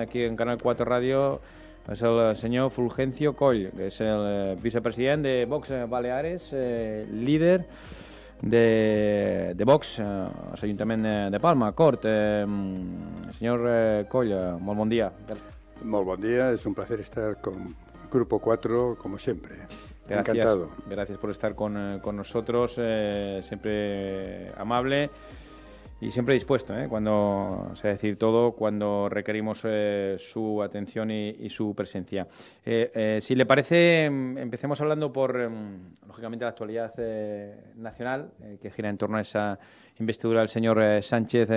aquí en Canal 4 Radio es el eh, señor Fulgencio Coll, que es el eh, vicepresidente de Vox eh, Baleares, líder de, de Vox Ayuntamiento de Palma, Cort. Mm, ...señor muy Coll, día. Muy buen día, es un placer estar con Grupo 4, como siempre. Encantado. Gracias por estar con, nosotros, siempre amable. Y siempre dispuesto, ¿eh? cuando, o decir todo, cuando requerimos eh, su atención y, su presencia. Eh, eh, si le parece, mm, empecemos hablando por, em, lógicamente, la actualidad nacional, que gira en torno a esa investidura del señor Sánchez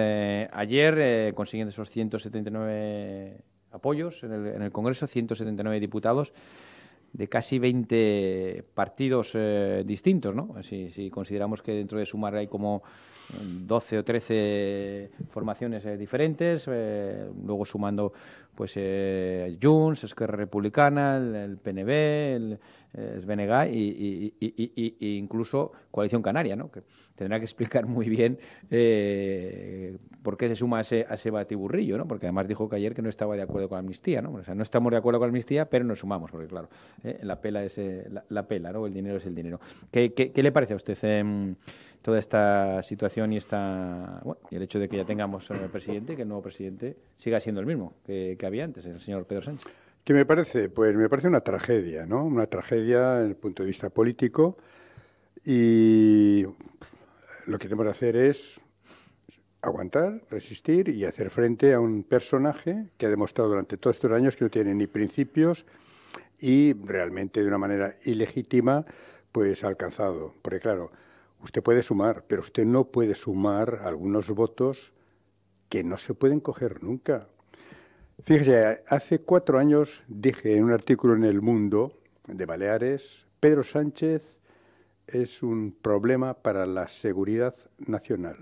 ayer, consiguiendo esos 179 apoyos en el, Congreso, 179 diputados de casi 20 partidos distintos, ¿no? Si, si, consideramos que dentro de Sumar hay como 12 o 13 formaciones eh, diferentes, eh, luego sumando pues eh, Junts, Esquerra Republicana, el, PNB, el, BNG y, incluso Coalición Canaria, ¿no? que tendrá que explicar muy bien por qué se suma a ese, a ese, batiburrillo, ¿no? porque además dijo que ayer que no estaba de acuerdo con la amnistía, ¿no? o sea, no estamos de acuerdo con la amnistía, pero nos sumamos, porque claro, la pela es la, pela, ¿no? el dinero es el dinero. ¿Qué, qué le parece a usted? Em, toda esta situación y esta bueno, y el hecho de que ya tengamos el eh, presidente, que el nuevo presidente siga siendo el mismo que, había antes, el señor Pedro Sánchez. ¿Qué me parece? Pues me parece una tragedia, ¿no? Una tragedia desde el punto de vista político y lo que tenemos que hacer es aguantar, resistir y hacer frente a un personaje que ha demostrado durante todos estos años que no tiene ni principios y realmente de una manera ilegítima pues ha alcanzado. Porque claro, Usted puede sumar, pero usted no puede sumar algunos votos que no se pueden coger nunca. Fíjese, hace cuatro años dije en un artículo en El Mundo de Baleares, Pedro Sánchez es un problema para la seguridad nacional.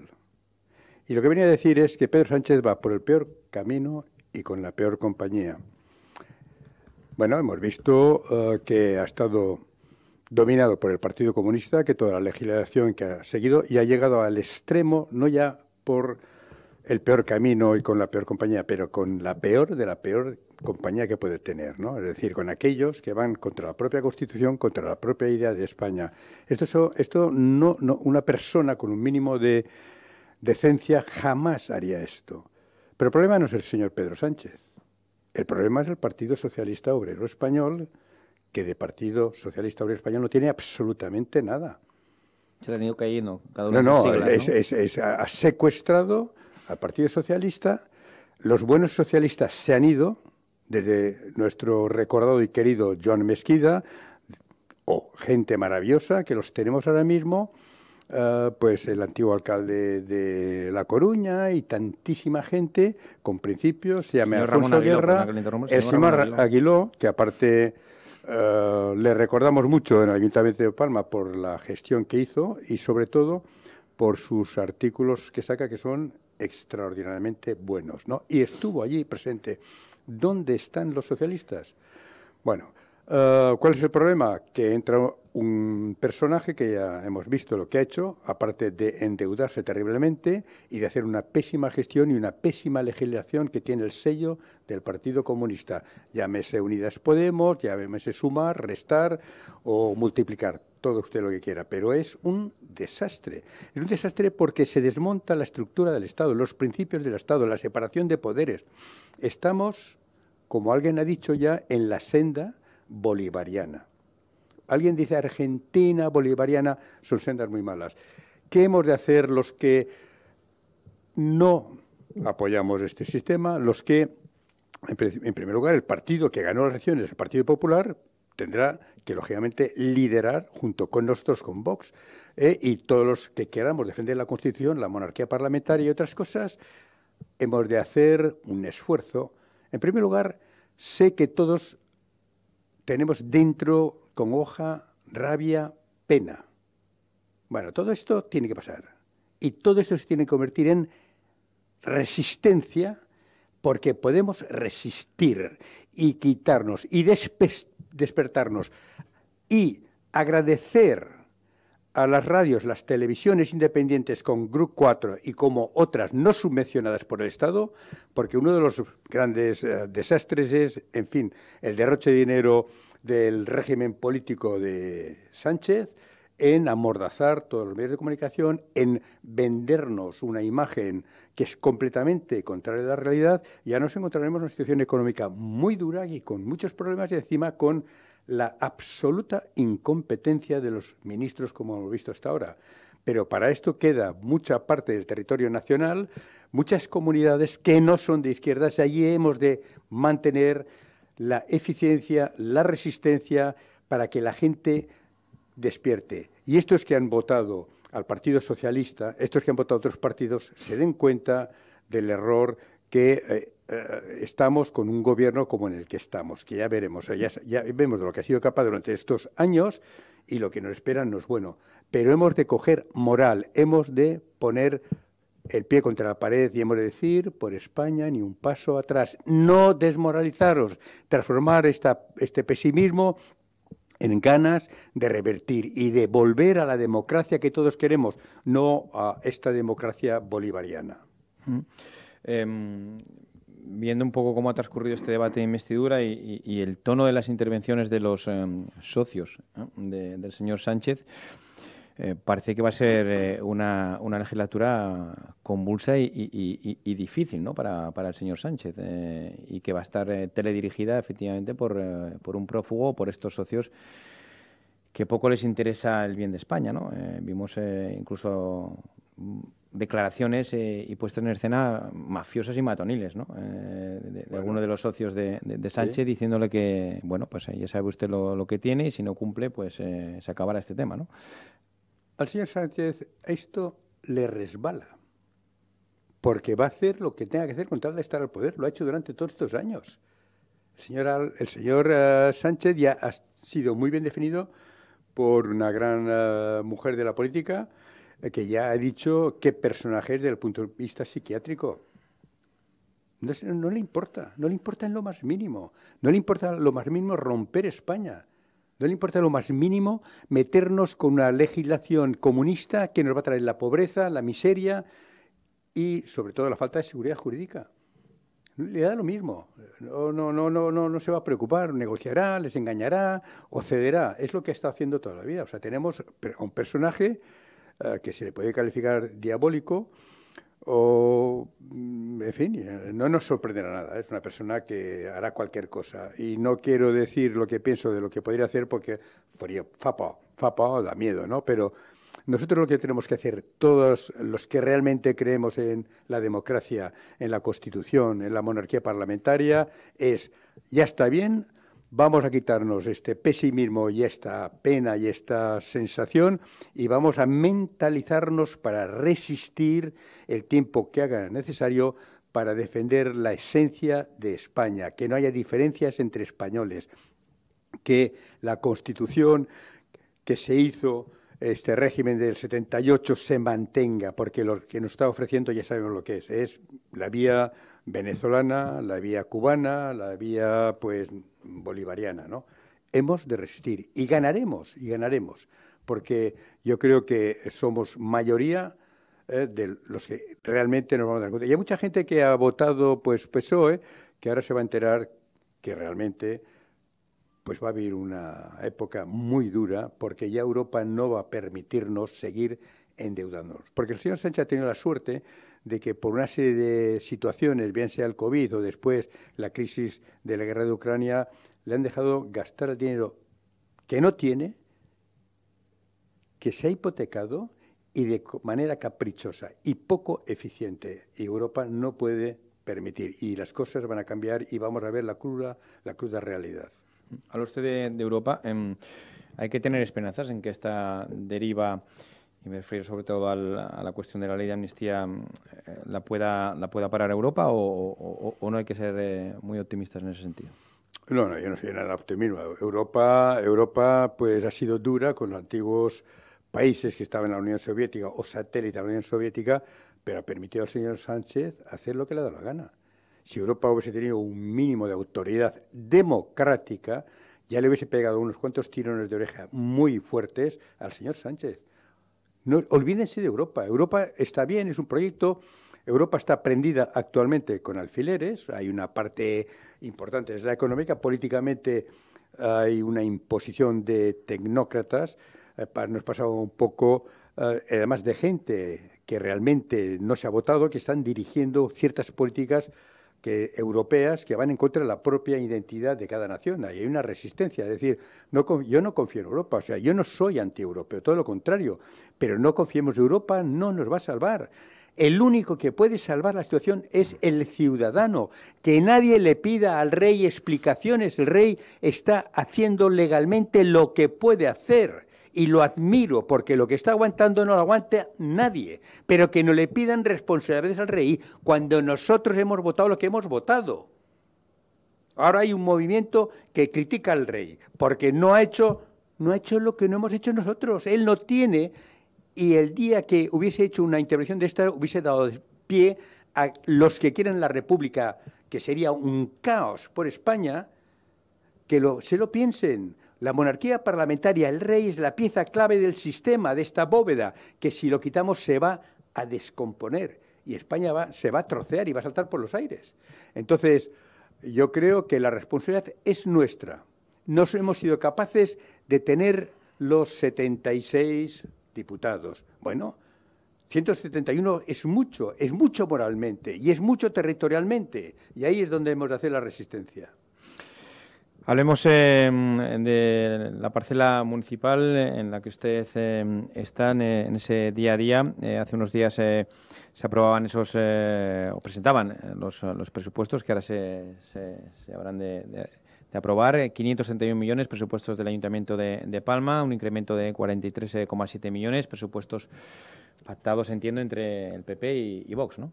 Y lo que venía a decir es que Pedro Sánchez va por el peor camino y con la peor compañía. Bueno, hemos visto eh, que ha estado dominado por el Partido Comunista, que toda la legislación que ha seguido y ha llegado al extremo, no ya por el peor camino y con la peor compañía, pero con la peor de la peor compañía que puede tener, ¿no? Es decir, con aquellos que van contra la propia Constitución, contra la propia idea de España. Esto, esto no una persona con un mínimo de decencia jamás haría esto. Pero el problema no es el señor Pedro Sánchez. El problema es el Partido Socialista Obrero Español, que de Partido Socialista Obrero Español no tiene absolutamente nada. Se le han ido cayendo cada uno. No, no, es, ¿no? ha secuestrado al Partido Socialista. Los buenos socialistas se han ido, desde nuestro recordado y querido John Mesquida, o gente maravillosa que los tenemos ahora mismo, eh, pues el antiguo alcalde de La Coruña y tantísima gente con principios, se llama Alfonso Guerra, el señor Aguiló, que aparte eh, le recordamos mucho en el Ayuntamiento de Palma por la gestión que hizo y sobre todo por sus artículos que saca que son extraordinariamente buenos, ¿no? Y estuvo allí presente. ¿Dónde están los socialistas? Bueno, eh, ¿Cuál es el problema? Que entra un personaje que ya hemos visto lo que ha hecho, aparte de endeudarse terriblemente y de hacer una pésima gestión y una pésima legislación que tiene el sello del Partido Comunista. Llámese Unidas Podemos, llámese sumar, restar o multiplicar, todo usted lo que quiera, pero es un desastre. Es un desastre porque se desmonta la estructura del Estado, los principios del Estado, la separación de poderes. Estamos, como alguien ha dicho ya, en la senda bolivariana. Alguien dice Argentina bolivariana, son sendas muy malas. ¿Qué hemos de hacer los que no apoyamos este sistema? Los que, en primer lugar, el partido que ganó las elecciones, el Partido Popular, tendrá que, lógicamente, liderar junto con nosotros, con Vox, eh, y todos los que queramos defender la Constitución, la monarquía parlamentaria y otras cosas, hemos de hacer un esfuerzo. En primer lugar, sé que todos tenemos dentro con hoja, rabia, pena. Bueno, todo esto tiene que pasar. Y todo esto se tiene que convertir en resistencia, porque podemos resistir y quitarnos y despertarnos y agradecer a las radios, las televisiones independientes con Group 4 y como otras no subvencionadas por el Estado, porque uno de los grandes eh, desastres es, en fin, el derroche de dinero del régimen político de Sánchez en amordazar todos los medios de comunicación, en vendernos una imagen que es completamente contraria a la realidad, ya nos encontraremos en una situación económica muy dura y con muchos problemas y encima con la absoluta incompetencia de los ministros, como hemos visto hasta ahora. Pero para esto queda mucha parte del territorio nacional, muchas comunidades que no son de izquierdas. y Allí hemos de mantener la eficiencia, la resistencia, para que la gente despierte. Y estos que han votado al Partido Socialista, estos que han votado a otros partidos, se den cuenta del error que eh, eh, estamos con un gobierno como en el que estamos, que ya veremos, ya, ya vemos lo que ha sido capaz durante estos años y lo que nos esperan no es bueno. Pero hemos de coger moral, hemos de poner el pie contra la pared y hemos de decir, por España ni un paso atrás. No desmoralizaros, transformar esta, este pesimismo en ganas de revertir y de volver a la democracia que todos queremos, no a esta democracia bolivariana. Mm. Em, viendo un poco cómo ha transcurrido este debate de investidura y, el tono de las intervenciones de los em, socios del señor Sánchez, eh, parece que va a ser eh, una, legislatura convulsa y, difícil ¿no? para, el señor Sánchez eh, y que va a estar teledirigida efectivamente por, un prófugo, o por estos socios que poco les interesa el bien de España. ¿no? vimos incluso declaraciones eh, y puestas en escena mafiosas y matoniles, ¿no? Eh, de, alguno de los socios de, Sánchez diciéndole que, bueno, pues eh, ya sabe usted lo, que tiene y si no cumple, pues se acabará este tema, ¿no? Al señor Sánchez esto le resbala, porque va a hacer lo que tenga que hacer con tal de estar al poder, lo ha hecho durante todos estos años. El señor, el señor Sánchez ya ha sido muy bien definido por una gran mujer de la política, eh, que ya ha dicho qué personaje es desde el punto de vista psiquiátrico. No, le importa, no le importa en lo más mínimo. No le importa lo más mínimo romper España. No le importa lo más mínimo meternos con una legislación comunista que nos va a traer la pobreza, la miseria y, sobre todo, la falta de seguridad jurídica. Le da lo mismo. No, no, no, no, no, no se va a preocupar. Negociará, les engañará o cederá. Es lo que está haciendo toda la vida. O sea, tenemos a un personaje eh, que se le puede calificar diabólico, o, mm, en fin, eh, no nos sorprenderá nada. Es una persona que hará cualquier cosa. Y no quiero decir lo que pienso de lo que podría hacer porque podría, fapa, fapa, da miedo, ¿no? Pero nosotros lo que tenemos que hacer, todos los que realmente creemos en la democracia, en la Constitución, en la monarquía parlamentaria, es, ya está bien, vamos a quitarnos este pesimismo y esta pena y esta sensación y vamos a mentalizarnos para resistir el tiempo que haga necesario para defender la esencia de España, que no haya diferencias entre españoles, que la Constitución que se hizo este régimen del 78 se mantenga, porque lo que nos está ofreciendo ya sabemos lo que es, es la vía venezolana, la vía cubana, la vía pues bolivariana, ¿no? Hemos de resistir y ganaremos, y ganaremos, porque yo creo que somos mayoría eh, de los que realmente nos vamos a dar cuenta. Y hay mucha gente que ha votado pues PSOE, que ahora se va a enterar que realmente pues va a haber una época muy dura porque ya Europa no va a permitirnos seguir porque el señor Sánchez ha tenido la suerte de que por una serie de situaciones, bien sea el COVID o después la crisis de la guerra de Ucrania, le han dejado gastar el dinero que no tiene, que se ha hipotecado y de manera caprichosa y poco eficiente. Y Europa no puede permitir. Y las cosas van a cambiar y vamos a ver la cruda, la realidad. Habla usted de, Europa. Em, hay que tener esperanzas en que esta deriva y me refiero sobre todo a la cuestión de la ley de amnistía, mm, eh, la pueda, la pueda parar Europa o, no hay que ser eh, muy optimistas en ese sentido? No, no, yo no soy nada optimista. Europa, Europa pues, ha sido dura con los antiguos países que estaban en la Unión Soviética o satélite de la Unión Soviética, pero ha permitido al señor Sánchez hacer lo que le da la gana. Si Europa hubiese tenido un mínimo de autoridad democrática, ya le hubiese pegado unos cuantos tirones de oreja muy fuertes al señor Sánchez olvídense de Europa. Europa está bien, es un proyecto. Europa está prendida actualmente con alfileres. Hay una parte importante, es la económica. Políticamente hay una imposición de tecnócratas. Eh, nos pasaba un poco, eh, además de gente que realmente no se ha votado, que están dirigiendo ciertas políticas que, europeas que van en contra de la propia identidad de cada nación. hay una resistencia. Es decir, no, yo no confío en Europa. O sea, yo no soy anti-europeo, todo lo contrario. Pero no confiemos en Europa, no nos va a salvar. El único que puede salvar la situación es el ciudadano. Que nadie le pida al rey explicaciones. El rey está haciendo legalmente lo que puede hacer y lo admiro porque lo que está aguantando no lo aguanta nadie, pero que no le pidan responsabilidades al rey cuando nosotros hemos votado lo que hemos votado. Ahora hay un movimiento que critica al rey porque no ha hecho no ha hecho lo que no hemos hecho nosotros. Él no tiene y el día que hubiese hecho una intervención de esta hubiese dado pie a los que quieren la república, que sería un caos por España, que lo, se lo piensen la monarquía parlamentaria, el rey, es la pieza clave del sistema, de esta bóveda, que si lo quitamos se va a descomponer y España se va a trocear y va a saltar por los aires. Entonces, yo creo que la responsabilidad es nuestra. No hemos sido capaces de tener los 76 diputados. Bueno, 171 es mucho, es mucho moralmente y es mucho territorialmente. Y ahí es donde hemos de hacer la resistencia. Hablemos em, de la parcela municipal en la que usted em, está eh, en, ese día a día. Eh, hace unos días eh, se aprobaban esos o presentaban los, los, presupuestos que ahora se, se, habrán de, de, aprobar. 531 millones presupuestos del Ayuntamiento de, de Palma, un incremento de 43,7 millones presupuestos pactados, entiendo, entre el PP y, y Vox, ¿no?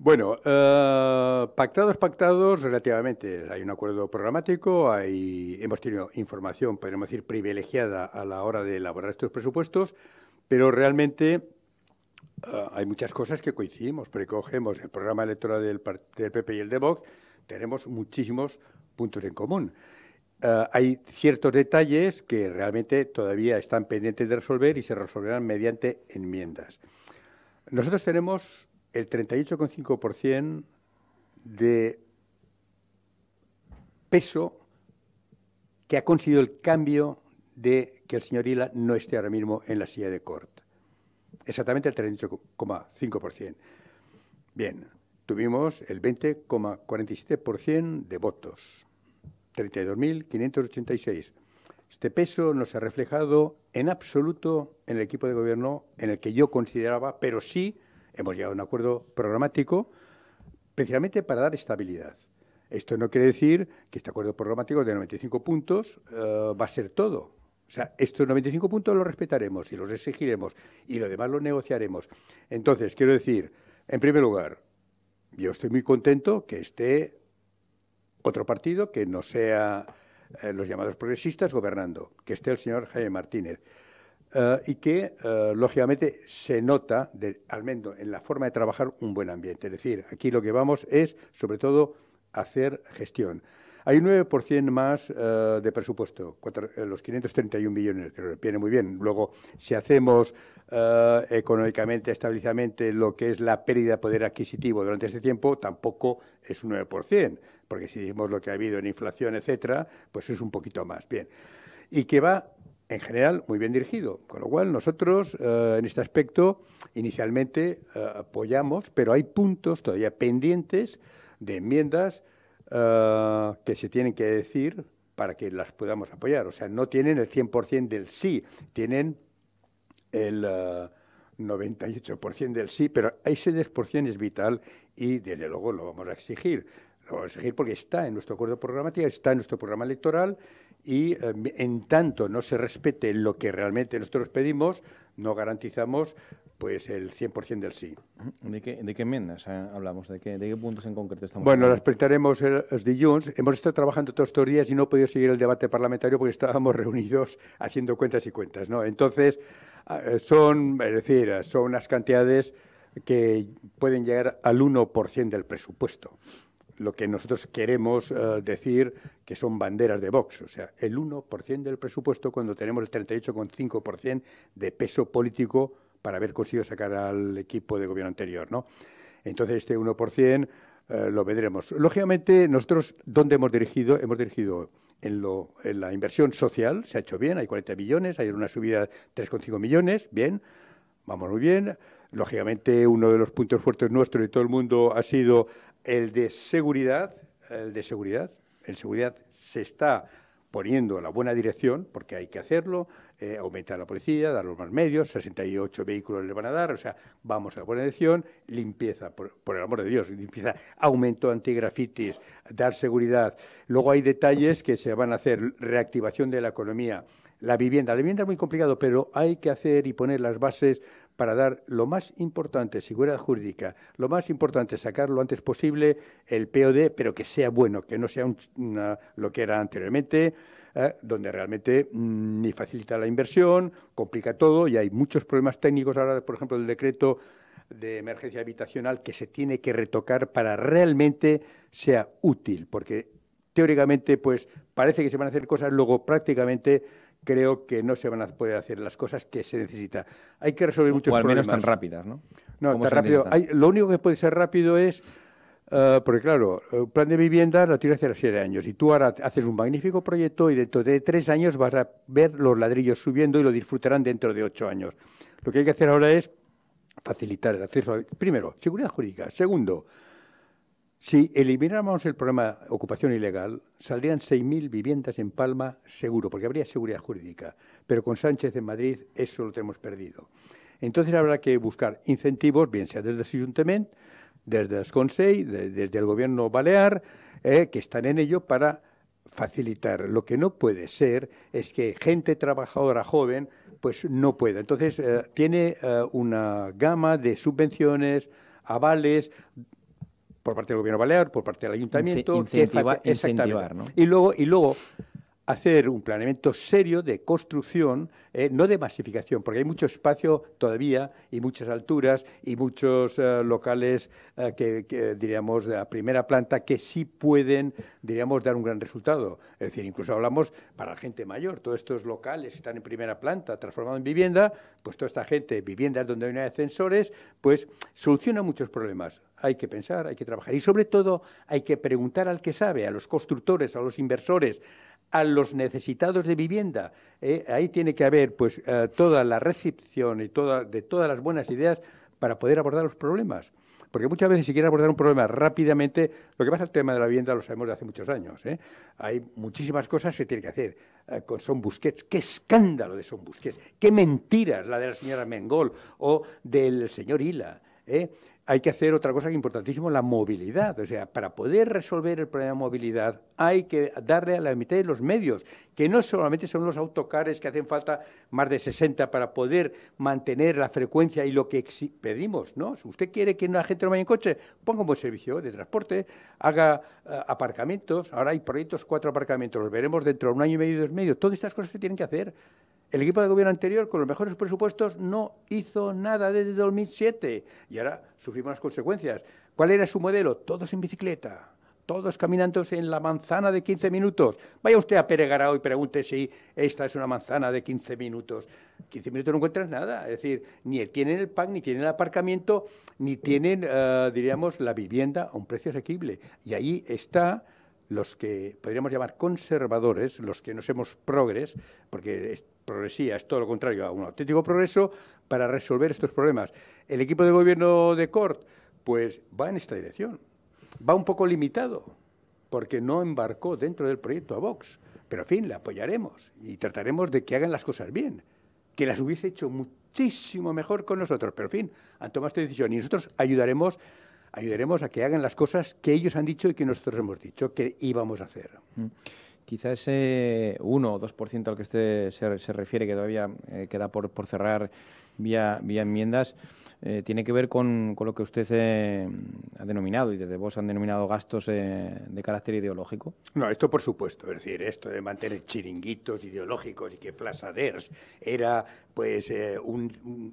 Bueno, eh, pactados, pactados, relativamente. Hay un acuerdo programático, hay, hemos tenido información, podríamos decir, privilegiada a la hora de elaborar estos presupuestos, pero realmente eh, hay muchas cosas que coincidimos, Precogemos el programa electoral del, del PP y el de Vox, tenemos muchísimos puntos en común. Eh, hay ciertos detalles que realmente todavía están pendientes de resolver y se resolverán mediante enmiendas. Nosotros tenemos el 38,5% de peso que ha conseguido el cambio de que el señor Ila no esté ahora mismo en la silla de corte. Exactamente el 38,5%. Bien, tuvimos el 20,47% de votos, 32.586. Este peso no se ha reflejado en absoluto en el equipo de gobierno en el que yo consideraba, pero sí Hemos llegado a un acuerdo programático precisamente para dar estabilidad. Esto no quiere decir que este acuerdo programático de 95 puntos eh, va a ser todo. O sea, estos 95 puntos los respetaremos y los exigiremos y lo demás lo negociaremos. Entonces, quiero decir, en primer lugar, yo estoy muy contento que esté otro partido que no sea eh, los llamados progresistas gobernando, que esté el señor Jaime Martínez. Eh, y que, eh, lógicamente, se nota, al menos en la forma de trabajar, un buen ambiente. Es decir, aquí lo que vamos es, sobre todo, hacer gestión. Hay un 9% más eh, de presupuesto, los 531 millones que Viene muy bien. Luego, si hacemos económicamente, estabilizadamente, lo que es la pérdida de poder adquisitivo durante este tiempo, tampoco es un 9%, porque si decimos lo que ha habido en inflación, etcétera, pues es un poquito más. Bien. Y que va en general muy bien dirigido. Con lo cual nosotros eh, en este aspecto inicialmente eh, apoyamos, pero hay puntos todavía pendientes de enmiendas eh, que se tienen que decir para que las podamos apoyar. O sea, no tienen el 100% del sí, tienen el... 98% del sí, pero ese 10% es vital y desde luego lo vamos a exigir. Lo vamos a exigir porque está en nuestro acuerdo programático, está en nuestro programa electoral y eh, en tanto no se respete lo que realmente nosotros pedimos, no garantizamos pues el 100% del sí. ¿De qué, enmiendas hablamos? ¿De qué, puntos en concreto estamos Bueno, las presentaremos eh, de Junts. Hemos estado trabajando todos estos días y no he podido seguir el debate parlamentario porque estábamos reunidos haciendo cuentas y cuentas. ¿no? Entonces, ah, eh, son, decir, son unas cantidades que pueden llegar al 1% del presupuesto lo que nosotros queremos eh, decir que son banderas de Vox, o sea, el 1% del presupuesto cuando tenemos el 38,5% de peso político para haber conseguido sacar al equipo de gobierno anterior, ¿no? Entonces, este 1% eh, lo vendremos. Lógicamente, nosotros, ¿dónde hemos dirigido? Hemos dirigido en, en la inversión social, se ha hecho bien, hay 40 millones, hay una subida de 3,5 millones, bien, vamos muy bien. Lógicamente, uno de los puntos fuertes nuestros y todo el mundo ha sido el de seguridad, el de seguridad, el seguridad se está poniendo en la buena dirección porque hay que hacerlo, eh, aumentar la policía, dar los más medios, 68 vehículos le van a dar, o sea, vamos a la buena elección, limpieza, por, el amor de Dios, limpieza, aumento antigrafitis, dar seguridad. Luego hay detalles que se van a hacer, reactivación de la economía, la vivienda. La vivienda es muy complicado, pero hay que hacer y poner las bases para dar lo más importante, seguridad jurídica, lo más importante, sacar lo antes posible el POD, pero que sea bueno, que no sea lo que era anteriormente. ¿eh? donde realmente mm, ni facilita la inversión, complica todo y hay muchos problemas técnicos ahora, por ejemplo, del decreto de emergencia habitacional que se tiene que retocar para realmente sea útil, porque teóricamente pues parece que se van a hacer cosas, luego prácticamente creo que no se van a poder hacer las cosas que se necesita. Hay que resolver muchos problemas. O al menos tan rápidas, ¿no? No, tan rápido. lo único que puede ser rápido es Ah, porque claro, el eh, plan de vivienda lo tienes a siete años y tú ahora haces un magnífico proyecto y dentro de tres años vas a ver los ladrillos subiendo y lo disfrutarán dentro de ocho años. Lo que hay que hacer ahora es facilitar el acceso. primero, seguridad jurídica. Segundo, si elimináramos el problema de ocupación ilegal, saldrían 6.000 viviendas en Palma seguro, porque habría seguridad jurídica. Pero con Sánchez en Madrid eso lo tenemos perdido. Entonces habrá que buscar incentivos, bien sea desde el desde el Consejo, desde el Gobierno Balear, eh, que están en ello para facilitar. Lo que no puede ser es que gente trabajadora joven pues no pueda. Entonces, eh, tiene eh, una gama de subvenciones, avales por parte del gobierno balear, por parte del ayuntamiento, incentivar, ¿no? Y luego y luego hacer un planeamiento serio de construcción, eh, no de masificación, porque hay mucho espacio todavía y muchas alturas y muchos eh, locales eh, que, diríamos, de primera planta que sí pueden, diríamos, dar un gran resultado. Es decir, incluso hablamos para la gente mayor, todos estos locales que están en primera planta transformados en vivienda, pues toda esta gente, viviendas donde no hay ascensores, pues soluciona muchos problemas hay que pensar, hay que trabajar. Y sobre todo hay que preguntar al que sabe, a los constructores, a los inversores, a los necesitados de vivienda. Eh, ahí tiene que haber pues, eh, toda la recepción y toda, de todas las buenas ideas para poder abordar los problemas. Porque muchas veces si quieres abordar un problema rápidamente, lo que pasa al tema de la vivienda lo sabemos de hace muchos años. ¿eh? Hay muchísimas cosas que tiene que hacer. con Son Busquets, qué escándalo de Son Busquets, qué mentiras la de la señora Mengol o del señor Hila hay que hacer otra cosa que importantísimo, la movilidad. O sea, para poder resolver el problema de movilidad hay que darle a la mitad de los medios, que no solamente son los autocares que hacen falta más de 60 para poder mantener la frecuencia y lo que pedimos, ¿no? Si usted quiere que la gente no vaya en coche, ponga un buen servicio de transporte, haga eh, aparcamientos. Ahora hay proyectos, cuatro aparcamientos, los veremos dentro de un año y medio, dos medio. Todas estas cosas se tienen que hacer. El equipo de gobierno anterior, con los mejores presupuestos, no hizo nada desde 2007 y ahora sufrimos las consecuencias. ¿Cuál era su modelo? Todos en bicicleta, todos caminando en la manzana de 15 minutos. Vaya usted a Peregarao y pregunte si esta es una manzana de 15 minutos. 15 minutos no encuentras nada, es decir, ni tienen el pan, ni tienen el aparcamiento, ni tienen, eh, diríamos, la vivienda a un precio asequible. Y ahí está los que podríamos llamar conservadores, los que no somos progres, porque progresía es todo lo contrario a un auténtico progreso, para resolver estos problemas. El equipo de gobierno de Cort, pues va en esta dirección. Va un poco limitado, porque no embarcó dentro del proyecto a Vox. Pero, en fin, le apoyaremos y trataremos de que hagan las cosas bien, que las hubiese hecho muchísimo mejor con nosotros. Pero, en fin, han tomado esta decisión y nosotros ayudaremos ayudaremos a que hagan las cosas que ellos han dicho y que nosotros hemos dicho que íbamos a hacer. Mm. Quizás ese eh, 1 o 2% al que usted se, refiere, que todavía eh, queda por, cerrar vía, vía enmiendas, eh, tiene que ver con, lo que usted eh, ha denominado y desde vos han denominado gastos eh, de carácter ideológico. No, esto por supuesto, es decir, esto de mantener chiringuitos ideológicos y que Plaza era pues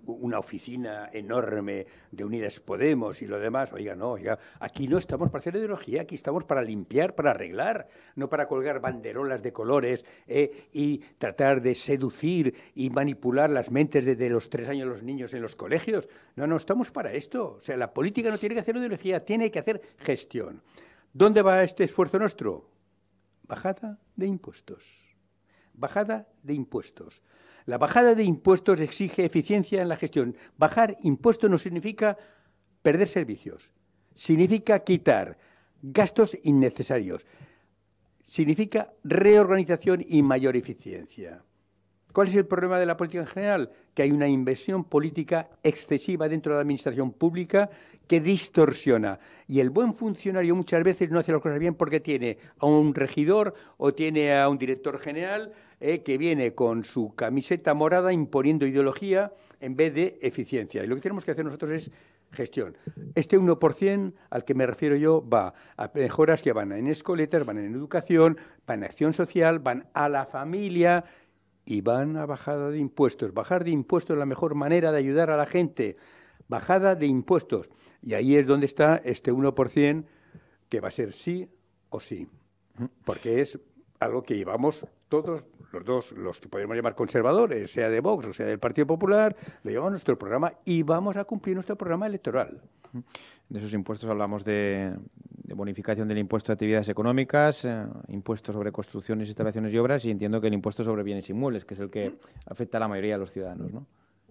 una oficina enorme de Unidas Podemos y lo demás, oiga, no, oiga, aquí no estamos para hacer ideología, aquí estamos para limpiar, para arreglar, no para colgar banderolas de colores y tratar de seducir y manipular las mentes desde los tres años los niños en los colegios. No, no, estamos para esto. O sea, la política no tiene que hacer ideología, tiene que hacer gestión. ¿Dónde va este esfuerzo nuestro? Bajada de impuestos. Bajada de impuestos. La bajada de impuestos exige eficiencia en la gestión. Bajar impuestos no significa perder servicios. Significa quitar gastos innecesarios. Significa reorganización y mayor eficiencia. ¿Cuál es el problema de la política en general? Que hay una inversión política excesiva dentro de la administración pública que distorsiona. Y el buen funcionario muchas veces no hace las cosas bien porque tiene a un regidor o tiene a un director general eh, que viene con su camiseta morada imponiendo ideología en vez de eficiencia. Y lo que tenemos que hacer nosotros es gestión. Este 1% al que me refiero yo va a mejoras que van en escoletas, van en educación, van en acción social, van a la familia y van a bajada de impuestos. Bajar de impuestos es la mejor manera de ayudar a la gente. Bajada de impuestos. Y ahí es donde está este 1% que va a ser sí o sí. Porque es algo que llevamos todos los dos, los que podemos llamar conservadores, sea de Vox o sea del Partido Popular, le llevamos nuestro programa y vamos a cumplir nuestro programa electoral. En esos impuestos hablamos de, bonificación del impuesto de actividades económicas, eh, impuestos sobre construcciones, instalaciones y obras y entiendo que el impuesto sobre bienes inmuebles, que es el que afecta a la mayoría de los ciudadanos,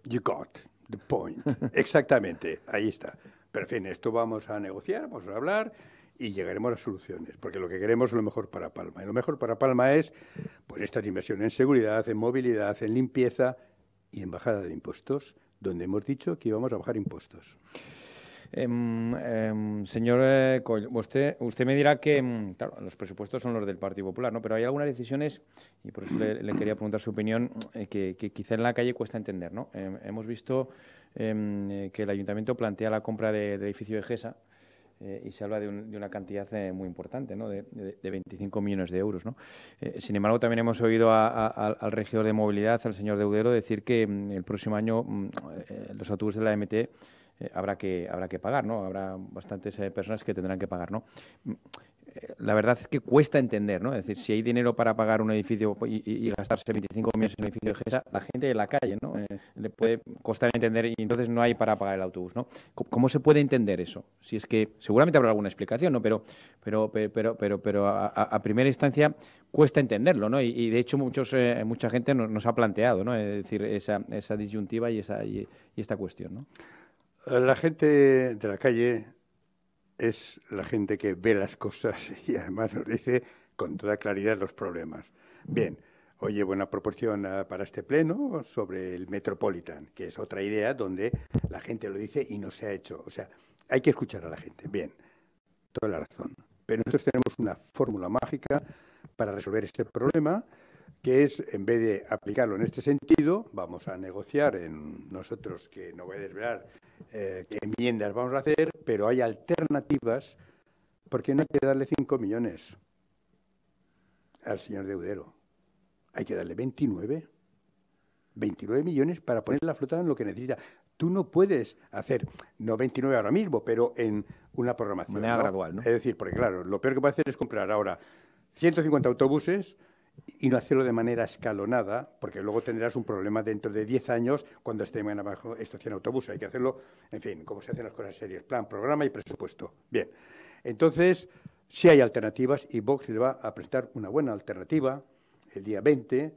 You got the point. Exactamente, ahí está. Pero en fin, esto vamos a negociar, vamos a hablar y llegaremos a soluciones, porque lo que queremos es lo mejor para Palma. Y lo mejor para Palma es pues, estas inversiones en seguridad, en movilidad, en limpieza y en bajada de impuestos, donde hemos dicho que íbamos a bajar impuestos. Em, em, señor eh, Coyle, usted, usted me dirá que, em, los presupuestos son los del Partido Popular, ¿no? Pero hay algunas decisiones, y por eso le, quería preguntar su opinión, eh, que, quizá en la calle cuesta entender, ¿no? hemos visto eh, que el Ayuntamiento plantea la compra del de edificio de GESA, y se habla de, una cantidad muy importante, ¿no? de, 25 millones de euros. sin embargo, también hemos oído al regidor de movilidad, al señor Deudero, decir que el próximo año mm, los autobuses de la MT eh, habrá, que, habrá que pagar, ¿no? Habrá bastantes eh, personas que tendrán que pagar, ¿no? Mm, eh, la verdad es que cuesta entender, ¿no? Es decir, si hay dinero para pagar un edificio y, gastarse 25 millones en un edificio de GESA, la gente de la calle, ¿no? le puede costar entender y entonces no hay para pagar el autobús, ¿no? ¿Cómo, se puede entender eso? Si es que seguramente habrá alguna explicación, ¿no? Pero, pero, pero, pero, pero, a, primera instancia cuesta entenderlo, ¿no? Y, de hecho muchos, mucha gente nos, ha planteado, ¿no? Es decir, esa, esa disyuntiva y, y esta cuestión, ¿no? La gente de la calle es la gente que ve las cosas y además nos dice con toda claridad los problemas. Bien, hoy llevo una proporción ah, para este pleno sobre el Metropolitan, que es otra idea donde la gente lo dice y no se ha hecho. O sea, hay que escuchar a la gente. Bien, toda la razón. Pero nosotros tenemos una fórmula mágica para resolver este problema que es, en vez de aplicarlo en este sentido, vamos a negociar en nosotros, que no voy a desvelar eh, qué enmiendas vamos a hacer, pero hay alternativas, porque no hay que darle 5 millones al señor Deudero, hay que darle 29. 29 millones para poner la flota en lo que necesita. Tú no puedes hacer, no 29 ahora mismo, pero en una programación. gradual, ¿no? Es decir, porque claro, lo peor que puede hacer es comprar ahora 150 autobuses, y no hacerlo de manera escalonada, porque luego tendrás un problema dentro de 10 años cuando esté abajo estación autobús. Hay que hacerlo, en fin, como se hacen las cosas serias, plan, programa y presupuesto. Bien, entonces, si hay alternativas y Vox le va a presentar una buena alternativa el día 20,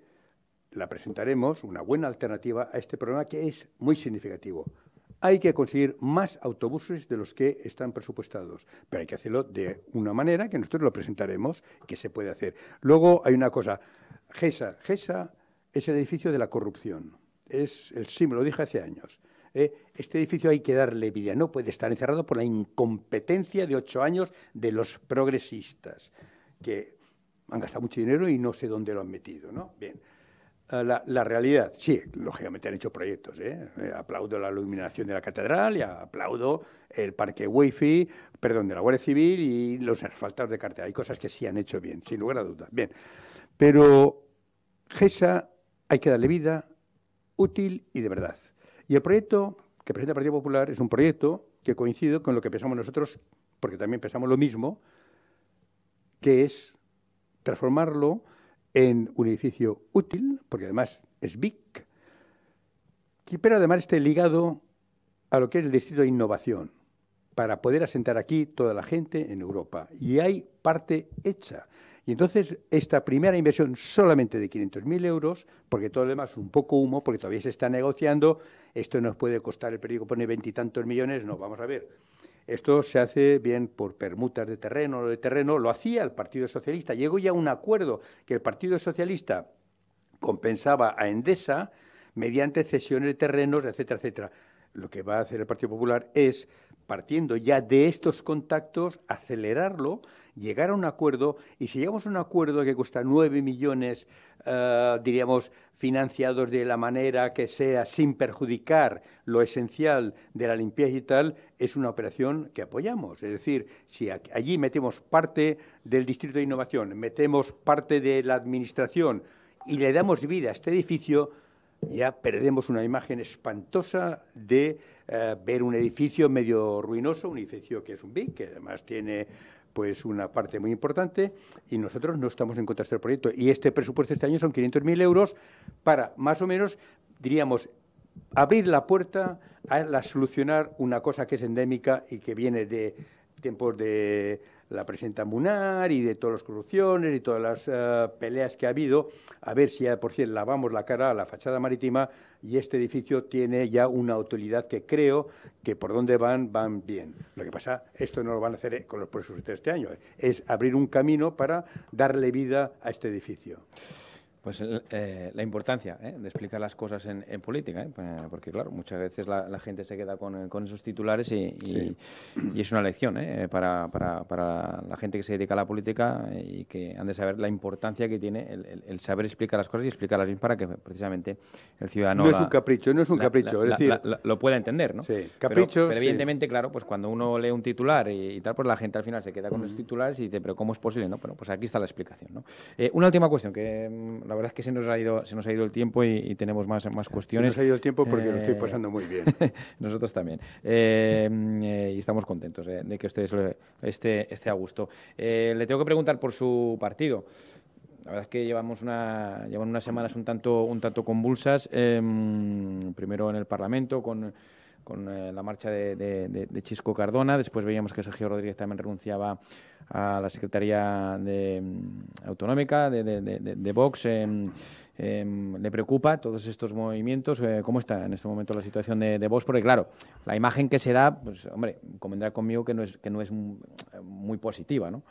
la presentaremos, una buena alternativa a este problema que es muy significativo. Hay que conseguir más autobuses de los que están presupuestados, pero hay que hacerlo de una manera que nosotros lo presentaremos, que se puede hacer. Luego hay una cosa, GESA. GESA es el edificio de la corrupción, es el símbolo, lo dije hace años. ¿eh? Este edificio hay que darle vida, no puede estar encerrado por la incompetencia de ocho años de los progresistas, que han gastado mucho dinero y no sé dónde lo han metido. ¿no? Bien. Eh, la, realidad. Sí, lógicamente han hecho proyectos. ¿eh? Eh, aplaudo la iluminación de la catedral y aplaudo el parque wifi, perdón, de la Guardia Civil y los asfaltados de cartera. Hay cosas que sí han hecho bien, sin lugar a dudas. Bien, pero GESA hay que darle vida útil y de verdad. Y el proyecto que presenta el Partido Popular es un proyecto que coincide con lo que pensamos nosotros, porque también pensamos lo mismo, que es transformarlo en un edificio útil, porque además es BIC, pero además esté ligado a lo que es el destino de innovación, para poder asentar aquí toda la gente en Europa. Y hay parte hecha. Y entonces esta primera inversión solamente de 500.000 euros, porque todo lo demás es un poco humo, porque todavía se está negociando, esto nos puede costar, el periódico pone veintitantos millones, no, vamos a ver, esto se hace bien por permutas de terreno o de terreno. Lo hacía el Partido Socialista. Llegó ya un acuerdo que el Partido Socialista compensaba a Endesa mediante cesiones de terrenos, etcétera, etcétera. Lo que va a hacer el Partido Popular es, partiendo ya de estos contactos, acelerarlo llegar a un acuerdo y si llegamos a un acuerdo que cuesta nueve millones, eh, diríamos, financiados de la manera que sea, sin perjudicar lo esencial de la limpieza y tal, es una operación que apoyamos. Es decir, si allí metemos parte del Distrito de Innovación, metemos parte de la Administración y le damos vida a este edificio, ya perdemos una imagen espantosa de eh, ver un edificio medio ruinoso, un edificio que es un BIC, que además tiene pues una parte muy importante y nosotros no estamos en contra de este proyecto. Y este presupuesto este año son 500.000 euros para, más o menos, diríamos, abrir la puerta a solucionar una cosa que es endémica y que viene de tiempos de la presidenta Munar y de todas las corrupciones y todas las eh, peleas que ha habido, a ver si ya por cierto lavamos la cara a la fachada marítima y este edificio tiene ya una utilidad que creo que por donde van, van bien. Lo que pasa, esto no lo van a hacer eh, con los presupuestos de este año, es abrir un camino para darle vida a este edificio. Pues eh, eh, la importancia eh, de explicar las cosas en, política, porque claro, muchas veces la, gente se queda con, esos titulares y, es una lección para, para, para, la gente que se dedica a la política y que han de saber la importancia que tiene el, saber explicar las cosas y explicarlas bien para que precisamente el ciudadano... No es un capricho, no es un capricho, decir... lo pueda entender, ¿no? Sí, capricho... Pero, evidentemente, claro, pues cuando uno lee un titular y, tal, pues la gente al final se queda con los titulares y dice, pero ¿cómo es posible? No? Bueno, pues aquí está la explicación, ¿no? una última cuestión que... Mm, la la verdad es que se nos ha ido, se nos ha ido el tiempo y, tenemos más, más cuestiones. Se nos ha ido el tiempo porque lo estoy eh, pasando muy bien. Nosotros también. Eh, eh, y estamos contentos de que ustedes esté, esté este a gusto. le tengo que preguntar por su partido. La verdad es que llevamos una, llevan unas semanas un tanto, un tanto convulsas, em, primero en el Parlamento con con eh, la marcha de, Chisco Cardona. Después veíamos que Sergio Rodríguez también renunciaba a la Secretaría de, mm, Autonómica de, Vox. Em, em, ¿Le preocupa todos estos movimientos? Eh, ¿Cómo está en este momento la situación de, Vox? Porque claro, la imagen que se da, pues hombre, convendrá conmigo que no es, que no es mm, muy positiva, ¿no?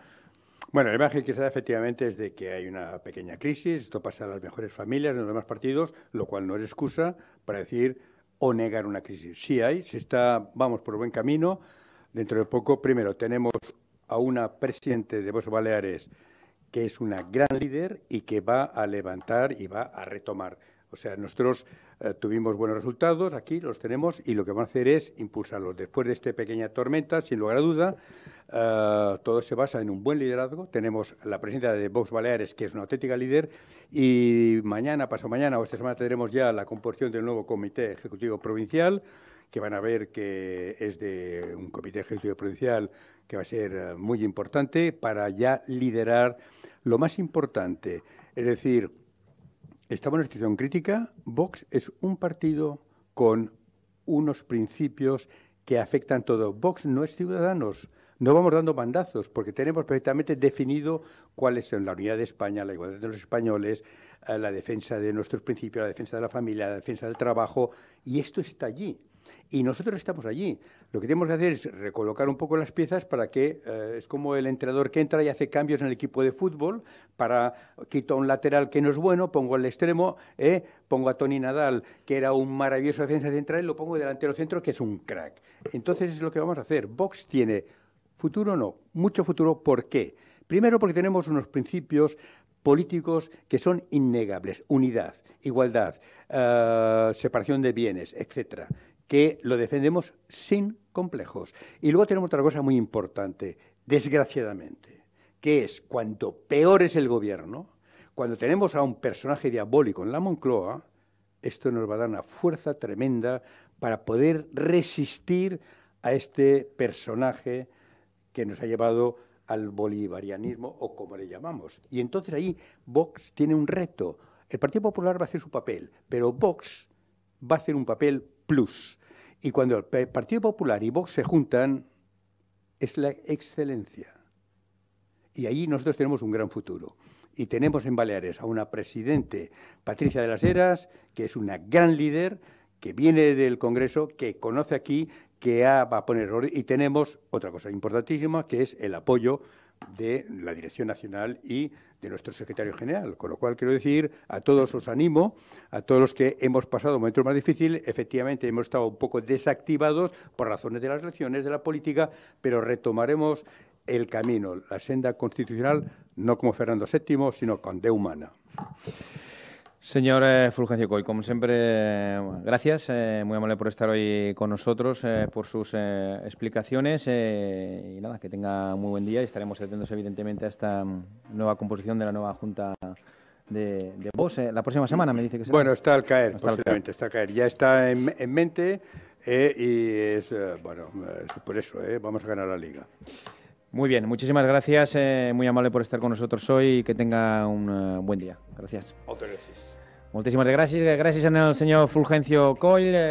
Bueno, la imagen que se da efectivamente es de que hay una pequeña crisis, esto pasa a las mejores familias, en los demás partidos, lo cual no es excusa para decir o negar una crisis. Sí hay, si está, vamos por buen camino. Dentro de poco, primero, tenemos a una presidente de Boso Baleares que es una gran líder y que va a levantar y va a retomar. O sea, nosotros eh, tuvimos buenos resultados, aquí los tenemos y lo que vamos a hacer es impulsarlos. Después de esta pequeña tormenta, sin lugar a duda, eh, todo se basa en un buen liderazgo. Tenemos la presencia de Vox Baleares, que es una auténtica líder, y mañana, paso mañana o esta semana tendremos ya la composición del nuevo Comité Ejecutivo Provincial, que van a ver que es de un Comité Ejecutivo Provincial que va a ser eh, muy importante para ya liderar lo más importante. Es decir, estamos en una situación crítica. Vox es un partido con unos principios que afectan todo. Vox no es Ciudadanos. No vamos dando bandazos porque tenemos perfectamente definido cuáles son la unidad de España, la igualdad de los españoles, eh, la defensa de nuestros principios, la defensa de la familia, la defensa del trabajo, y esto está allí. Y nosotros estamos allí. Lo que tenemos que hacer es recolocar un poco las piezas para que eh, es como el entrenador que entra y hace cambios en el equipo de fútbol para quito un lateral que no es bueno, pongo al extremo, eh, pongo a Tony Nadal, que era un maravilloso defensa central, y lo pongo delantero centro, que es un crack. Entonces es lo que vamos a hacer. Vox tiene Futuro no, mucho futuro. ¿Por qué? Primero porque tenemos unos principios políticos que son innegables, unidad, igualdad, eh, separación de bienes, etcétera, que lo defendemos sin complejos. Y luego tenemos otra cosa muy importante, desgraciadamente, que es cuanto peor es el gobierno, cuando tenemos a un personaje diabólico en la Moncloa, esto nos va a dar una fuerza tremenda para poder resistir a este personaje que nos ha llevado al bolivarianismo o como le llamamos. Y entonces ahí Vox tiene un reto. El Partido Popular va a hacer su papel, pero Vox va a hacer un papel plus. Y cuando el Partido Popular y Vox se juntan, es la excelencia. Y ahí nosotros tenemos un gran futuro. Y tenemos en Baleares a una presidente, Patricia de las Heras, que es una gran líder, que viene del Congreso, que conoce aquí, que va a poner orden. Y tenemos otra cosa importantísima, que es el apoyo de la Dirección Nacional y de nuestro secretario general. Con lo cual, quiero decir, a todos os animo, a todos los que hemos pasado momentos más difíciles, efectivamente hemos estado un poco desactivados por razones de las elecciones, de la política, pero retomaremos el camino, la senda constitucional, no como Fernando VII, sino con de humana. Señor Fulgencio Coy, como siempre, gracias, eh, muy amable por estar hoy con nosotros, eh, por sus eh, explicaciones y nada, que tenga muy buen día y estaremos atentos evidentemente a esta mm, nueva composición de la nueva Junta de, vos la próxima semana me dice que será. Bueno, está al caer, está está caer. Ya está en, mente y es, bueno, por eso, vamos a ganar la Liga. Muy bien, muchísimas gracias, muy amable por estar con nosotros hoy y que tenga un buen día. gracias gracias, gracias. Gracias al señor Fulgencio Coyle.